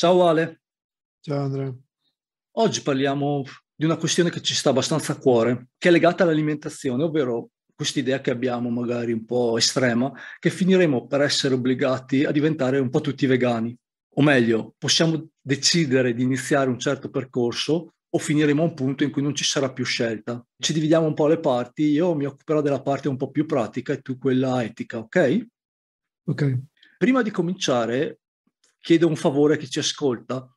Ciao Ale. Ciao Andrea. Oggi parliamo di una questione che ci sta abbastanza a cuore, che è legata all'alimentazione, ovvero quest'idea che abbiamo magari un po' estrema, che finiremo per essere obbligati a diventare un po' tutti vegani. O meglio, possiamo decidere di iniziare un certo percorso o finiremo a un punto in cui non ci sarà più scelta. Ci dividiamo un po' le parti, io mi occuperò della parte un po' più pratica e tu quella etica, ok? Ok. Prima di cominciare, chiedo un favore a chi ci ascolta,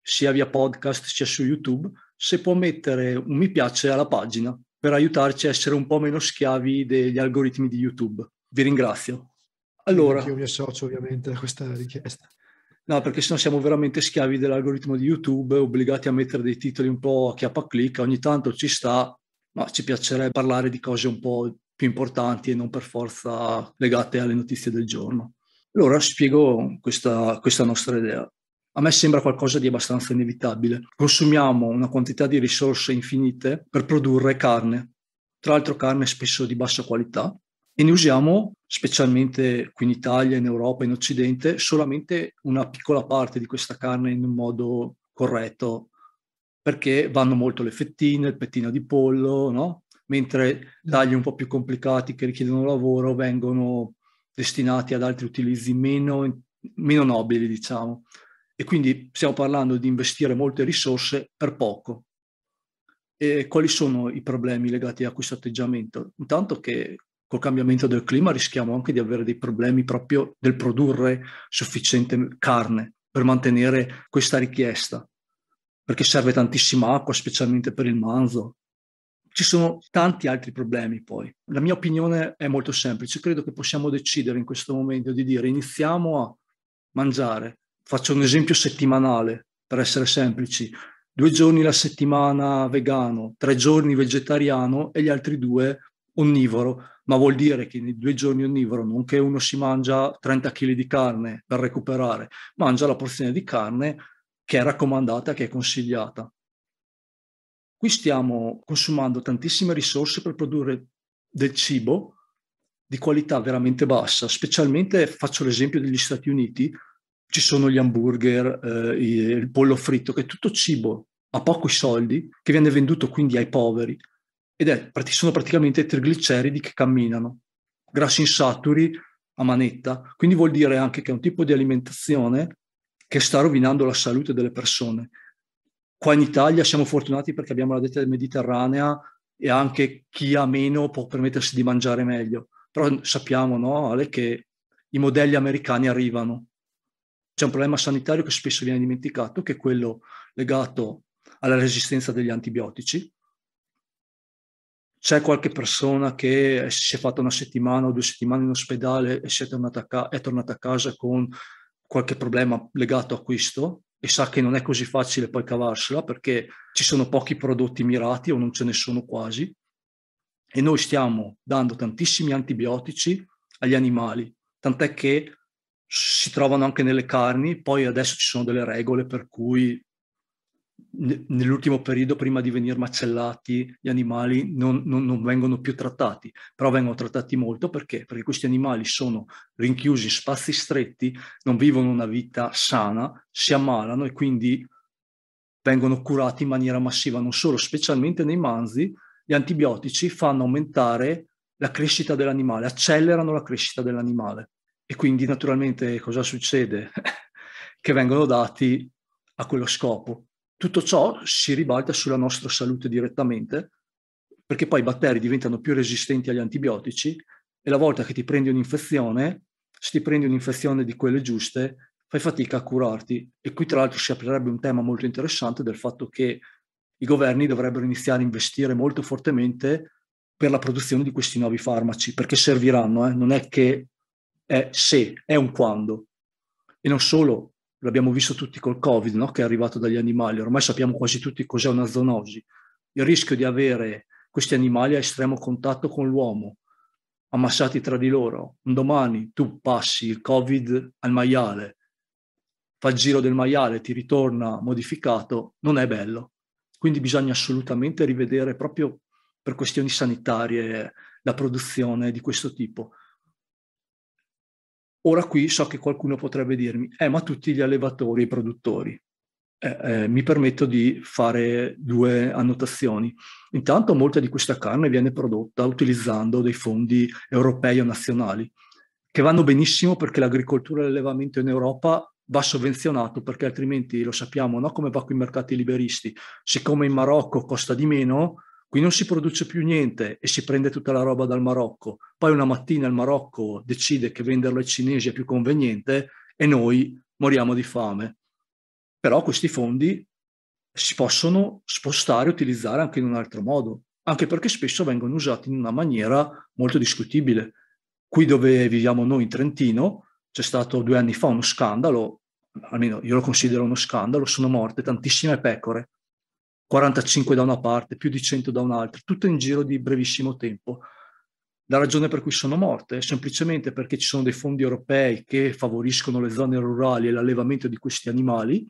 sia via podcast sia su YouTube, se può mettere un mi piace alla pagina per aiutarci a essere un po' meno schiavi degli algoritmi di YouTube. Vi ringrazio. Allora, io mi associo ovviamente a questa richiesta. No, perché sennò siamo veramente schiavi dell'algoritmo di YouTube, obbligati a mettere dei titoli un po' a chiappa clic, ogni tanto ci sta, ma ci piacerebbe parlare di cose un po' più importanti e non per forza legate alle notizie del giorno. Allora spiego questa, questa nostra idea. A me sembra qualcosa di abbastanza inevitabile. Consumiamo una quantità di risorse infinite per produrre carne, tra l'altro carne spesso di bassa qualità, e ne usiamo, specialmente qui in Italia, in Europa, in Occidente, solamente una piccola parte di questa carne in un modo corretto, perché vanno molto le fettine, il pettino di pollo, no? mentre tagli un po' più complicati che richiedono lavoro vengono destinati ad altri utilizzi meno, meno nobili, diciamo. E quindi stiamo parlando di investire molte risorse per poco. E quali sono i problemi legati a questo atteggiamento? Intanto che col cambiamento del clima rischiamo anche di avere dei problemi proprio del produrre sufficiente carne per mantenere questa richiesta, perché serve tantissima acqua, specialmente per il manzo, ci sono tanti altri problemi poi. La mia opinione è molto semplice, credo che possiamo decidere in questo momento di dire iniziamo a mangiare, faccio un esempio settimanale per essere semplici, due giorni la settimana vegano, tre giorni vegetariano e gli altri due onnivoro, ma vuol dire che nei due giorni onnivoro non che uno si mangia 30 kg di carne per recuperare, mangia la porzione di carne che è raccomandata, che è consigliata. Qui stiamo consumando tantissime risorse per produrre del cibo di qualità veramente bassa, specialmente faccio l'esempio degli Stati Uniti, ci sono gli hamburger, eh, il pollo fritto, che è tutto cibo a pochi soldi, che viene venduto quindi ai poveri, ed è, sono praticamente trigliceridi che camminano, grassi insaturi a manetta, quindi vuol dire anche che è un tipo di alimentazione che sta rovinando la salute delle persone. Qua in Italia siamo fortunati perché abbiamo la dieta mediterranea e anche chi ha meno può permettersi di mangiare meglio. Però sappiamo, no, Ale, che i modelli americani arrivano. C'è un problema sanitario che spesso viene dimenticato, che è quello legato alla resistenza degli antibiotici. C'è qualche persona che si è fatta una settimana o due settimane in ospedale e è tornata, ca- è tornata a casa con qualche problema legato a questo, e sa che non è così facile poi cavarsela perché ci sono pochi prodotti mirati o non ce ne sono quasi e noi stiamo dando tantissimi antibiotici agli animali, tant'è che si trovano anche nelle carni, poi adesso ci sono delle regole per cui nell'ultimo periodo, prima di venire macellati, gli animali non, non, non, vengono più trattati, però vengono trattati molto perché? Perché questi animali sono rinchiusi in spazi stretti, non vivono una vita sana, si ammalano e quindi vengono curati in maniera massiva, non solo, specialmente nei manzi, gli antibiotici fanno aumentare la crescita dell'animale, accelerano la crescita dell'animale. E quindi naturalmente cosa succede? che vengono dati a quello scopo tutto ciò si ribalta sulla nostra salute direttamente, perché poi i batteri diventano più resistenti agli antibiotici e la volta che ti prendi un'infezione, se ti prendi un'infezione di quelle giuste, fai fatica a curarti. E qui tra l'altro si aprirebbe un tema molto interessante del fatto che i governi dovrebbero iniziare a investire molto fortemente per la produzione di questi nuovi farmaci, perché serviranno, eh? non è che è se, è un quando. E non solo, l'abbiamo visto tutti col Covid, no? che è arrivato dagli animali, ormai sappiamo quasi tutti cos'è una zoonosi, il rischio di avere questi animali a estremo contatto con l'uomo, ammassati tra di loro. Un domani tu passi il Covid al maiale, fa il giro del maiale, ti ritorna modificato, non è bello. Quindi bisogna assolutamente rivedere proprio per questioni sanitarie la produzione di questo tipo. Ora qui so che qualcuno potrebbe dirmi, eh, ma tutti gli allevatori e i produttori. Eh, eh, mi permetto di fare due annotazioni. Intanto molta di questa carne viene prodotta utilizzando dei fondi europei o nazionali, che vanno benissimo perché l'agricoltura e l'allevamento in Europa va sovvenzionato perché altrimenti lo sappiamo no? come va con i mercati liberisti. Siccome in Marocco costa di meno, Qui non si produce più niente e si prende tutta la roba dal Marocco. Poi una mattina il Marocco decide che venderlo ai cinesi è più conveniente e noi moriamo di fame. Però questi fondi si possono spostare e utilizzare anche in un altro modo, anche perché spesso vengono usati in una maniera molto discutibile. Qui dove viviamo noi in Trentino c'è stato due anni fa uno scandalo, almeno io lo considero uno scandalo, sono morte tantissime pecore 45 da una parte, più di 100 da un'altra, tutto in giro di brevissimo tempo. La ragione per cui sono morte è semplicemente perché ci sono dei fondi europei che favoriscono le zone rurali e l'allevamento di questi animali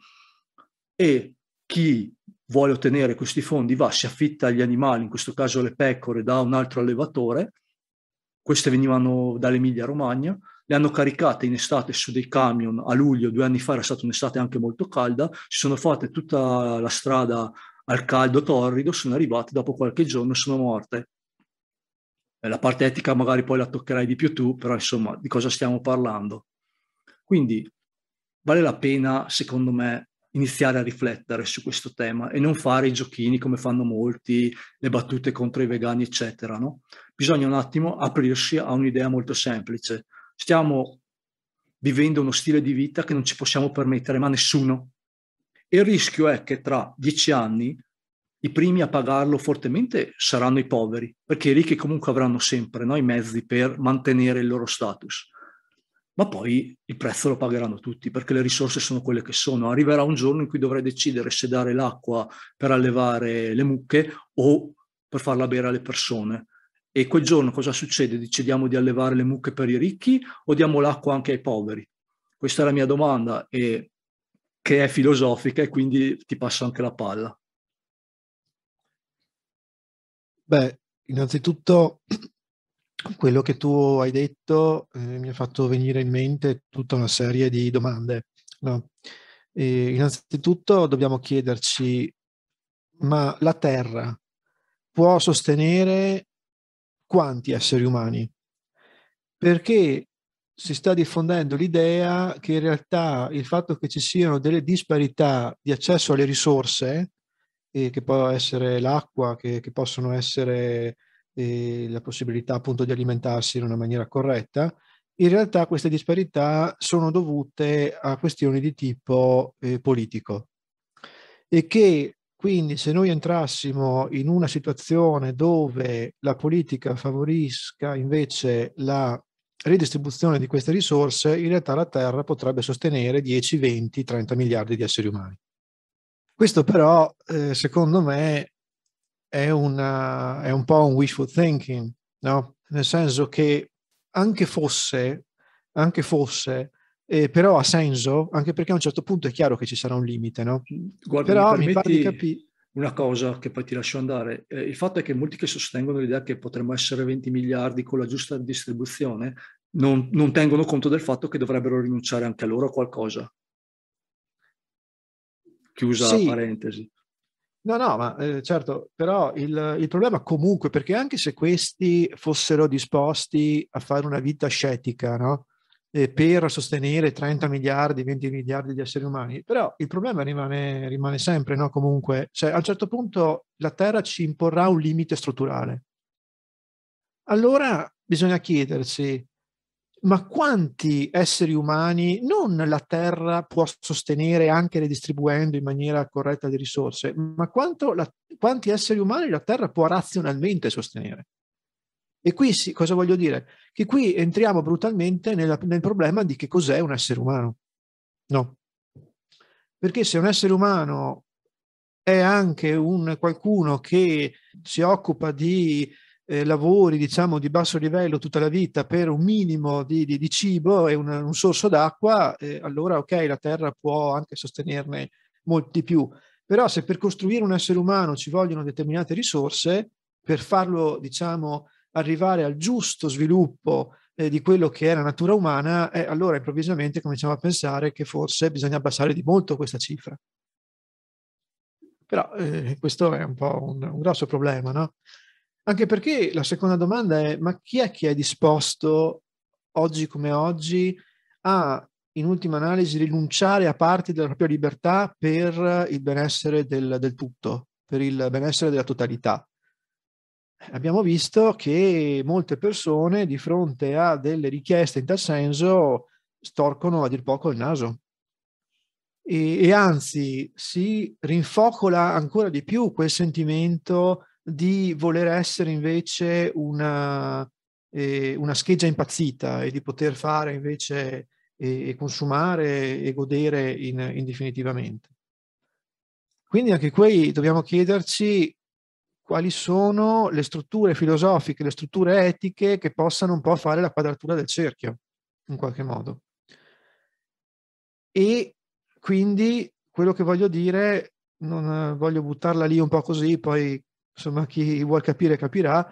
e chi vuole ottenere questi fondi va, si affitta gli animali, in questo caso le pecore, da un altro allevatore, queste venivano dall'Emilia Romagna, le hanno caricate in estate su dei camion a luglio, due anni fa era stata un'estate anche molto calda, si sono fatte tutta la strada al caldo torrido, sono arrivate, dopo qualche giorno sono morte. Eh, la parte etica magari poi la toccherai di più tu, però insomma di cosa stiamo parlando. Quindi vale la pena, secondo me, iniziare a riflettere su questo tema e non fare i giochini come fanno molti, le battute contro i vegani, eccetera. No? Bisogna un attimo aprirsi a un'idea molto semplice. Stiamo vivendo uno stile di vita che non ci possiamo permettere, ma nessuno. Il rischio è che tra dieci anni i primi a pagarlo fortemente saranno i poveri, perché i ricchi comunque avranno sempre no, i mezzi per mantenere il loro status. Ma poi il prezzo lo pagheranno tutti, perché le risorse sono quelle che sono. Arriverà un giorno in cui dovrai decidere se dare l'acqua per allevare le mucche o per farla bere alle persone. E quel giorno cosa succede? Decidiamo di allevare le mucche per i ricchi o diamo l'acqua anche ai poveri? Questa è la mia domanda e che è filosofica e quindi ti passo anche la palla. Beh, innanzitutto quello che tu hai detto eh, mi ha fatto venire in mente tutta una serie di domande. No? E innanzitutto dobbiamo chiederci, ma la Terra può sostenere quanti esseri umani? Perché si sta diffondendo l'idea che in realtà il fatto che ci siano delle disparità di accesso alle risorse, eh, che può essere l'acqua, che, che possono essere eh, la possibilità appunto di alimentarsi in una maniera corretta, in realtà queste disparità sono dovute a questioni di tipo eh, politico e che quindi se noi entrassimo in una situazione dove la politica favorisca invece la redistribuzione di queste risorse, in realtà la Terra potrebbe sostenere 10, 20, 30 miliardi di esseri umani. Questo però, eh, secondo me, è, una, è, un po' un wishful thinking, no? nel senso che anche fosse, anche fosse eh, però ha senso, anche perché a un certo punto è chiaro che ci sarà un limite. No? Guarda, però mi, permetti... mi pare di capire una cosa che poi ti lascio andare, eh, il fatto è che molti che sostengono l'idea che potremmo essere 20 miliardi con la giusta distribuzione non, non tengono conto del fatto che dovrebbero rinunciare anche a loro a qualcosa. Chiusa sì. parentesi. No, no, ma eh, certo, però il, il, problema comunque, perché anche se questi fossero disposti a fare una vita ascetica, no? eh, per sostenere 30 miliardi, 20 miliardi di esseri umani, però il problema rimane, rimane sempre, no? Comunque, cioè, a un certo punto la Terra ci imporrà un limite strutturale. Allora bisogna chiedersi, ma quanti esseri umani non la Terra può sostenere anche redistribuendo in maniera corretta le risorse, ma la, quanti esseri umani la Terra può razionalmente sostenere? E qui si, cosa voglio dire? Che qui entriamo brutalmente nella, nel problema di che cos'è un essere umano. No. Perché se un essere umano è anche un qualcuno che si occupa di eh, lavori, diciamo, di basso livello tutta la vita per un minimo di, di, di cibo e un, un sorso d'acqua, eh, allora ok, la Terra può anche sostenerne molti più. Però se per costruire un essere umano ci vogliono determinate risorse, per farlo, diciamo, arrivare al giusto sviluppo eh, di quello che è la natura umana, eh, allora improvvisamente cominciamo a pensare che forse bisogna abbassare di molto questa cifra. Però eh, questo è un po' un, un grosso problema, no? Anche perché la seconda domanda è, ma chi è che è disposto oggi come oggi a, in ultima analisi, rinunciare a parte della propria libertà per il benessere del, del tutto, per il benessere della totalità? abbiamo visto che molte persone di fronte a delle richieste in tal senso storcono a dir poco il naso e, e anzi si rinfocola ancora di più quel sentimento di voler essere invece una, eh, una scheggia impazzita e di poter fare invece e, e consumare e godere in, definitivamente. Quindi anche qui dobbiamo chiederci quali sono le strutture filosofiche, le strutture etiche che possano un po' fare la quadratura del cerchio, in qualche modo. E quindi quello che voglio dire, non eh, voglio buttarla lì un po' così, poi insomma chi vuol capire capirà,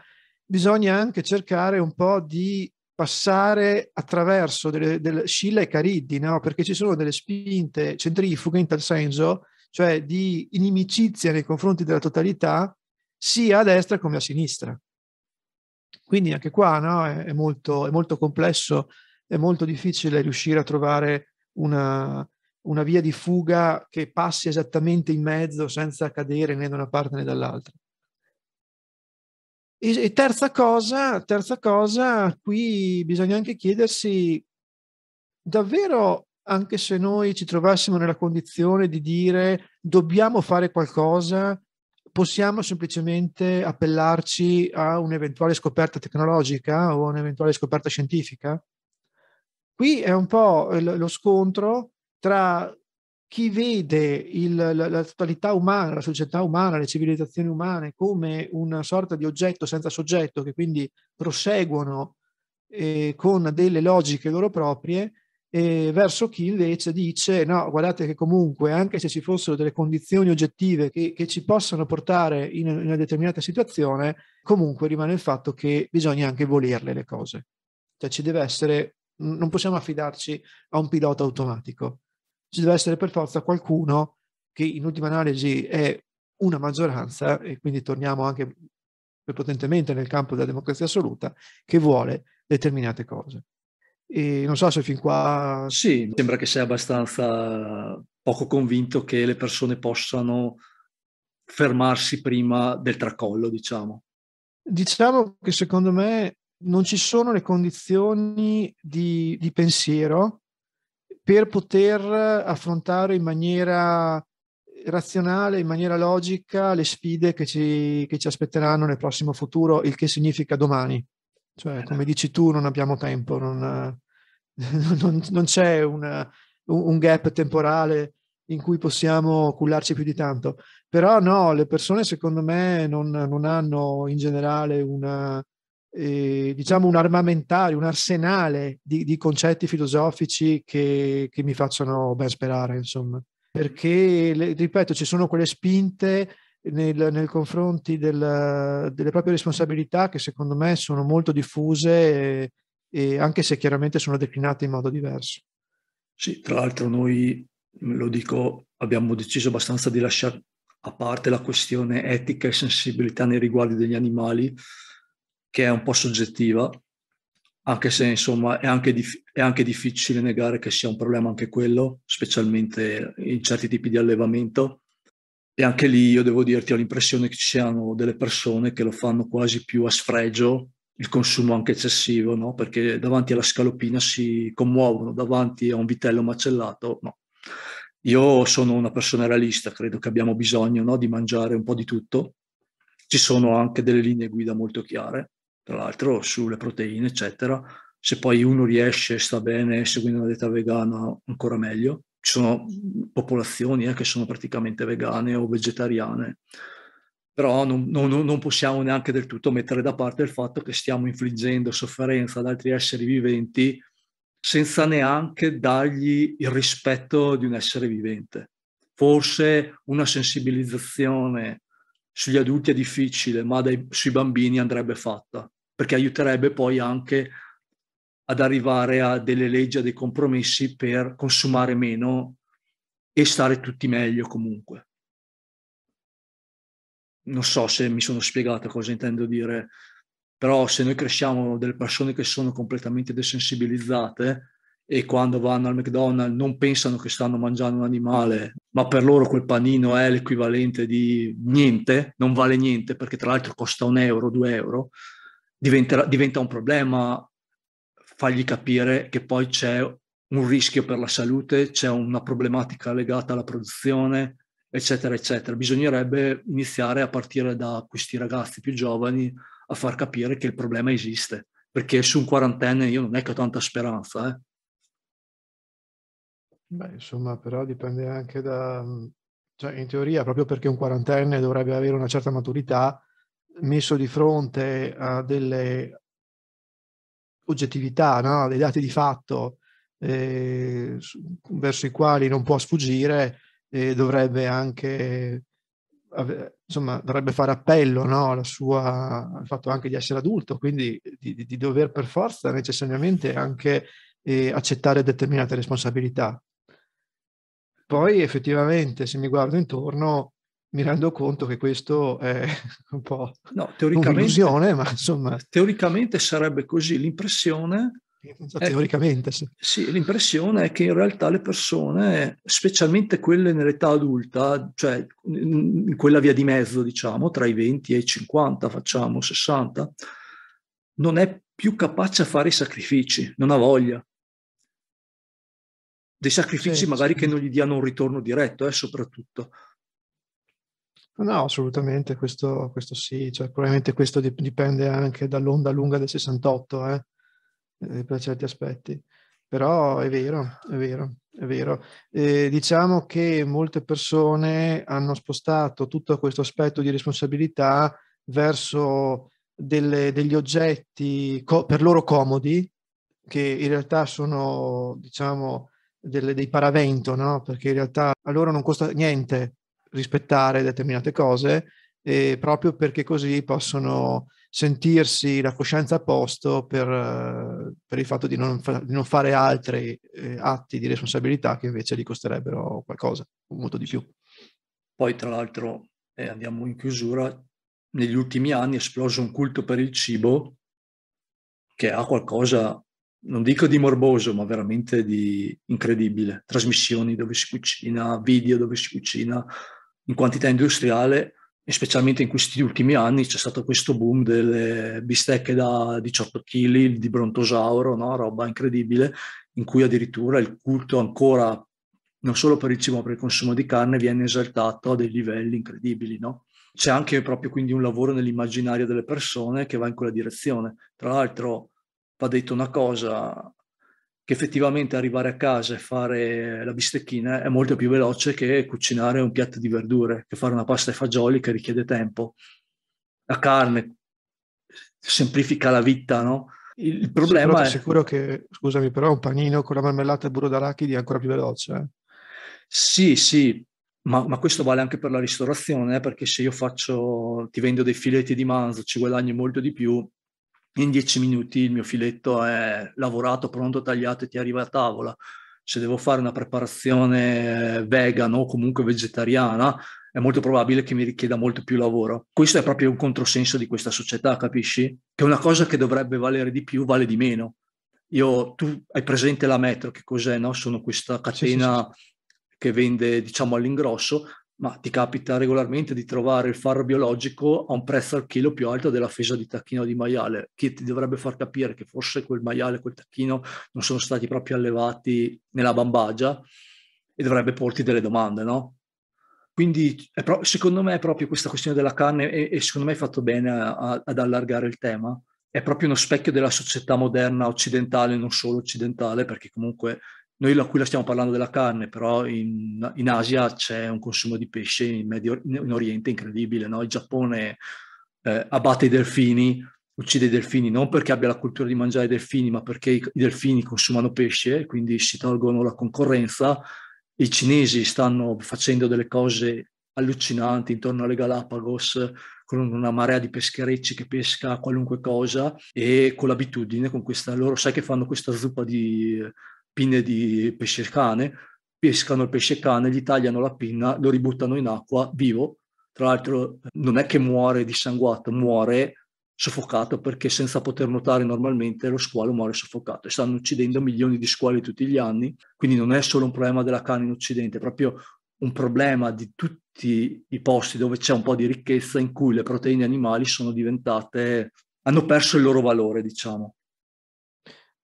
bisogna anche cercare un po' di passare attraverso delle, delle Scilla e Cariddi, no? perché ci sono delle spinte centrifughe in tal senso, cioè di inimicizia nei confronti della totalità, sia a destra come a sinistra. Quindi anche qua no, è, è, molto, è, molto, complesso, è molto difficile riuscire a trovare una, una via di fuga che passi esattamente in mezzo senza cadere né da una parte né dall'altra. E, terza cosa, terza cosa, qui bisogna anche chiedersi davvero, anche se noi ci trovassimo nella condizione di dire dobbiamo fare qualcosa possiamo semplicemente appellarci a un'eventuale scoperta tecnologica o a un'eventuale scoperta scientifica? Qui è un po' lo scontro tra chi vede il, la, la, totalità umana, la società umana, le civilizzazioni umane come una sorta di oggetto senza soggetto che quindi proseguono eh, con delle logiche loro proprie eh, verso chi invece dice no, guardate che comunque anche se ci fossero delle condizioni oggettive che, che ci possano portare in, in una determinata situazione, comunque rimane il fatto che bisogna anche volerle le cose. Cioè ci deve essere, non possiamo affidarci a un pilota automatico, ci deve essere per forza qualcuno che in ultima analisi è una maggioranza, e quindi torniamo anche prepotentemente nel campo della democrazia assoluta, che vuole determinate cose. E non so se fin qua... Sì, mi sembra che sei abbastanza poco convinto che le persone possano fermarsi prima del tracollo, diciamo. Diciamo che secondo me non ci sono le condizioni di, di pensiero per poter affrontare in maniera razionale, in maniera logica, le sfide che ci, che ci aspetteranno nel prossimo futuro, il che significa domani. Cioè, eh, come dici tu, non abbiamo tempo, non, eh, non, non c'è una, un gap temporale in cui possiamo cullarci più di tanto. Però no, le persone secondo me non, non hanno in generale una, eh, diciamo un armamentario, un arsenale di, di concetti filosofici che, che, mi facciano ben sperare, insomma. Perché, ripeto, ci sono quelle spinte nel, nei confronti della, delle proprie responsabilità che secondo me sono molto diffuse e, e anche se chiaramente sono declinate in modo diverso. Sì, tra l'altro noi, lo dico, abbiamo deciso abbastanza di lasciare a parte la questione etica e sensibilità nei riguardi degli animali, che è un po' soggettiva, anche se insomma è anche, dif- è anche difficile negare che sia un problema anche quello, specialmente in certi tipi di allevamento e anche lì io devo dirti, ho l'impressione che ci siano delle persone che lo fanno quasi più a sfregio, il consumo anche eccessivo, no? perché davanti alla scalopina si commuovono, davanti a un vitello macellato no. Io sono una persona realista, credo che abbiamo bisogno no? di mangiare un po' di tutto. Ci sono anche delle linee guida molto chiare, tra l'altro sulle proteine, eccetera. Se poi uno riesce e sta bene seguendo una dieta vegana, ancora meglio ci sono popolazioni eh, che sono praticamente vegane o vegetariane, però non, non, non, possiamo neanche del tutto mettere da parte il fatto che stiamo infliggendo sofferenza ad altri esseri viventi senza neanche dargli il rispetto di un essere vivente. Forse una sensibilizzazione sugli adulti è difficile, ma dai, sui bambini andrebbe fatta, perché aiuterebbe poi anche a ad arrivare a delle leggi, a dei compromessi per consumare meno e stare tutti meglio comunque. Non so se mi sono spiegato cosa intendo dire, però se noi cresciamo delle persone che sono completamente desensibilizzate e quando vanno al McDonald's non pensano che stanno mangiando un animale, ma per loro quel panino è l'equivalente di niente, non vale niente perché tra l'altro costa un euro, due euro, diventa, diventa un problema fargli capire che poi c'è un rischio per la salute, c'è una problematica legata alla produzione, eccetera, eccetera. Bisognerebbe iniziare a partire da questi ragazzi più giovani a far capire che il problema esiste, perché su un quarantenne io non è che ho tanta speranza. Eh. Beh, insomma, però dipende anche da... Mm, cioè, in teoria, proprio perché un quarantenne dovrebbe avere una certa maturità, messo di fronte a delle oggettività, no? dei dati di fatto eh, verso i quali non può sfuggire e dovrebbe anche insomma, dovrebbe fare appello no? alla sua, al fatto anche di essere adulto, quindi di, di, di dover per forza necessariamente anche eh, accettare determinate responsabilità. Poi effettivamente se mi guardo intorno mi rendo conto che questo è un po' no, un'illusione, ma insomma... Teoricamente sarebbe così, l'impressione... teoricamente, è, sì. sì. L'impressione è che in realtà le persone, specialmente quelle nell'età adulta, cioè in quella via di mezzo, diciamo, tra i 20 e i 50, facciamo 60, non è più capace a fare i sacrifici, non ha voglia dei sacrifici sì, magari sì. che non gli diano un ritorno diretto, eh, soprattutto. No, assolutamente, questo, questo sì, cioè, probabilmente questo dipende anche dall'onda lunga del 68, eh, eh, per certi aspetti, però è vero, è vero, è vero. Eh, diciamo che molte persone hanno spostato tutto questo aspetto di responsabilità verso delle, degli oggetti co- per loro comodi, che in realtà sono, diciamo, delle, dei paravento, no? perché in realtà a loro non costa niente rispettare determinate cose, proprio perché così possono sentirsi la coscienza a posto per, eh, per il fatto di non, fa, di non fare altri eh, atti di responsabilità che invece gli costerebbero qualcosa, molto di più. Poi tra l'altro, eh, andiamo in chiusura, negli ultimi anni è esploso un culto per il cibo che ha qualcosa, non dico di morboso, ma veramente di incredibile. Trasmissioni dove si cucina, video dove si cucina, in quantità industriale e specialmente in questi ultimi anni c'è stato questo boom delle bistecche da 18 kg di brontosauro, no? roba incredibile, in cui addirittura il culto ancora, non solo per il cibo ma per il consumo di carne, viene esaltato a dei livelli incredibili. No? C'è anche proprio quindi un lavoro nell'immaginario delle persone che va in quella direzione. Tra l'altro va detto una cosa, che effettivamente arrivare a casa e fare la bistecchina è molto più veloce che cucinare un piatto di verdure, che fare una pasta ai fagioli che richiede tempo. La carne semplifica la vita, no? Il problema sì, è... sicuro che, scusami, però un panino con la marmellata e burro d'arachidi è ancora più veloce. Eh. Sì, sì, ma, ma, questo vale anche per la ristorazione, eh, perché se io faccio, ti vendo dei filetti di manzo, ci guadagni molto di più in dieci minuti il mio filetto è lavorato, pronto, tagliato e ti arriva a tavola. Se devo fare una preparazione vegan o comunque vegetariana, è molto probabile che mi richieda molto più lavoro. Questo è proprio un controsenso di questa società, capisci? Che una cosa che dovrebbe valere di più vale di meno. Io, tu hai presente la metro, che cos'è? No? Sono questa catena sì, sì, sì. che vende diciamo all'ingrosso, ma ti capita regolarmente di trovare il faro biologico a un prezzo al chilo più alto della fesa di tacchino di maiale, che ti dovrebbe far capire che forse quel maiale, quel tacchino non sono stati proprio allevati nella bambagia e dovrebbe porti delle domande, no? Quindi pro- secondo me è proprio questa questione della carne e, e secondo me hai fatto bene a, a, ad allargare il tema, è proprio uno specchio della società moderna occidentale, non solo occidentale, perché comunque noi qui la stiamo parlando della carne, però in, in Asia c'è un consumo di pesce in, Medio, in Oriente incredibile. No? Il Giappone eh, abbatte i delfini, uccide i delfini non perché abbia la cultura di mangiare i delfini, ma perché i, i delfini consumano pesce, quindi si tolgono la concorrenza. I cinesi stanno facendo delle cose allucinanti intorno alle Galapagos con una marea di pescherecci che pesca qualunque cosa e con l'abitudine, con questa loro, sai che fanno questa zuppa di pinne di pesce cane, pescano il pesce cane, gli tagliano la pinna, lo ributtano in acqua vivo. Tra l'altro non è che muore dissanguato, muore soffocato perché senza poter nuotare normalmente lo squalo muore soffocato. e Stanno uccidendo milioni di squali tutti gli anni, quindi non è solo un problema della canna in Occidente, è proprio un problema di tutti i posti dove c'è un po' di ricchezza in cui le proteine animali sono diventate, hanno perso il loro valore, diciamo.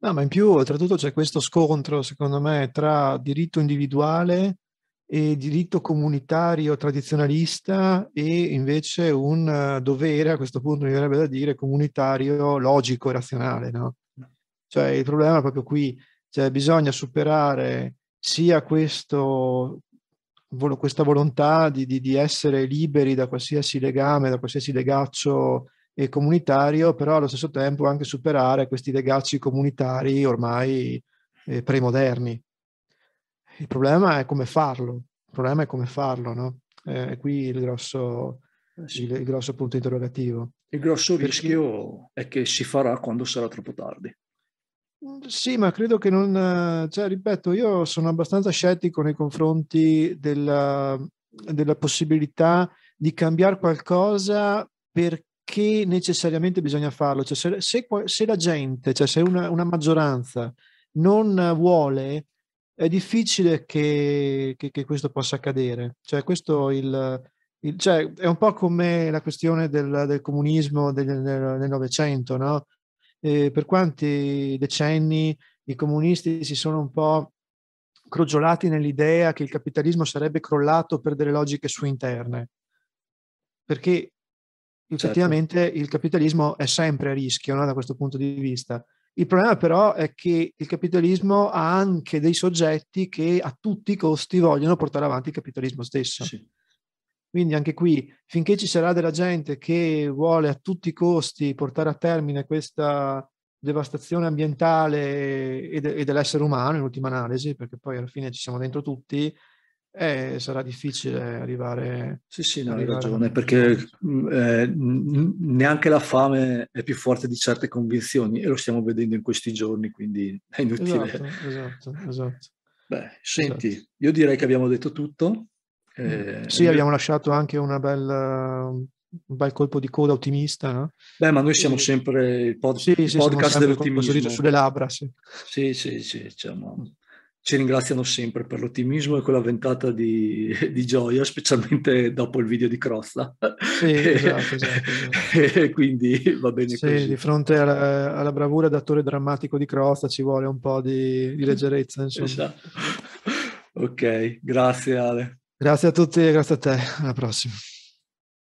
No, ma in più, oltretutto, c'è questo scontro, secondo me, tra diritto individuale e diritto comunitario tradizionalista e invece un eh, dovere, a questo punto mi verrebbe da dire, comunitario logico e razionale. No? Cioè, il problema è proprio qui, cioè, bisogna superare sia questo, questa volontà di, di, di essere liberi da qualsiasi legame, da qualsiasi legaccio e comunitario, però allo stesso tempo anche superare questi legacci comunitari ormai eh, premoderni. Il problema è come farlo, il problema è come farlo, no? Eh, è qui il grosso, eh, il, il grosso punto interrogativo. Il grosso rischio è che si farà quando sarà troppo tardi. Mm, sì, ma credo che non... Eh, cioè, ripeto, io sono abbastanza scettico nei confronti della, della possibilità di cambiare qualcosa perché che necessariamente bisogna farlo. Cioè, se, se, se, la gente, cioè se una, una maggioranza non vuole, è difficile che, che, che questo possa accadere. Cioè, questo il, il, cioè, è un po' come la questione del, del comunismo del, del, del Novecento, no? Eh, per quanti decenni i comunisti si sono un po' crogiolati nell'idea che il capitalismo sarebbe crollato per delle logiche sue interne. Perché Certo. Effettivamente certo. il capitalismo è sempre a rischio no? da questo punto di vista. Il problema però è che il capitalismo ha anche dei soggetti che a tutti i costi vogliono portare avanti il capitalismo stesso. Sì. Quindi anche qui, finché ci sarà della gente che vuole a tutti i costi portare a termine questa devastazione ambientale e, de- e dell'essere umano, in ultima analisi, perché poi alla fine ci siamo dentro tutti, eh, sarà difficile arrivare. Sì, sì, hai ragione, perché mm, eh, neanche la fame è più forte di certe convinzioni e lo stiamo vedendo in questi giorni, quindi è inutile. Esatto, esatto. esatto. Beh, esatto. senti, esatto. io direi che abbiamo detto tutto. Mm. Eh, sì, abbiamo lasciato anche una bella, un bel colpo di coda ottimista. No? Beh, ma noi siamo sempre il pod- sì, sì, podcast dell'ottimismo. Sulle labbra, sì. Sì, sì, sì, diciamo ci ringraziano sempre per l'ottimismo e quella ventata di, di gioia, specialmente dopo il video di Crozza. Sì, esatto, esatto, esatto. quindi va bene sì, così. di fronte alla, alla bravura d'attore drammatico di Crozza ci vuole un po' di, di leggerezza, esatto. Ok, grazie Ale. Grazie a tutti e grazie a te, alla prossima.